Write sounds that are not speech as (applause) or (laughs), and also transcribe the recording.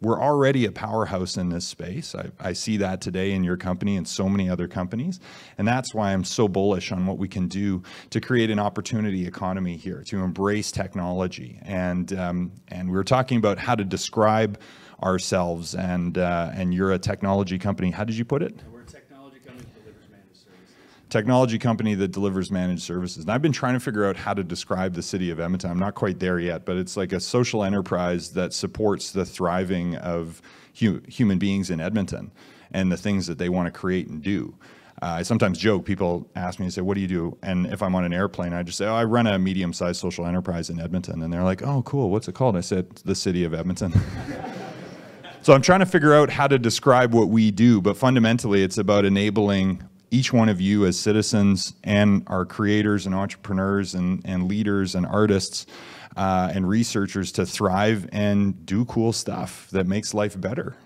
we're already a powerhouse in this space. I, I, see that today in your company and so many other companies. And that's why I'm so bullish on what we can do to create an opportunity economy here, to embrace technology. And, um, and we were talking about how to describe ourselves and, uh, and you're a technology company. How did you put it? technology company that delivers managed services. And I've been trying to figure out how to describe the city of Edmonton. I'm not quite there yet, but it's like a social enterprise that supports the thriving of hu human beings in Edmonton and the things that they want to create and do. Uh, I sometimes joke, people ask me and say, what do you do? And if I'm on an airplane, I just say, oh, I run a medium-sized social enterprise in Edmonton. And they're like, oh, cool, what's it called? I said, the city of Edmonton. (laughs) so I'm trying to figure out how to describe what we do, but fundamentally it's about enabling each one of you as citizens and our creators and entrepreneurs and, and leaders and artists uh, and researchers to thrive and do cool stuff that makes life better.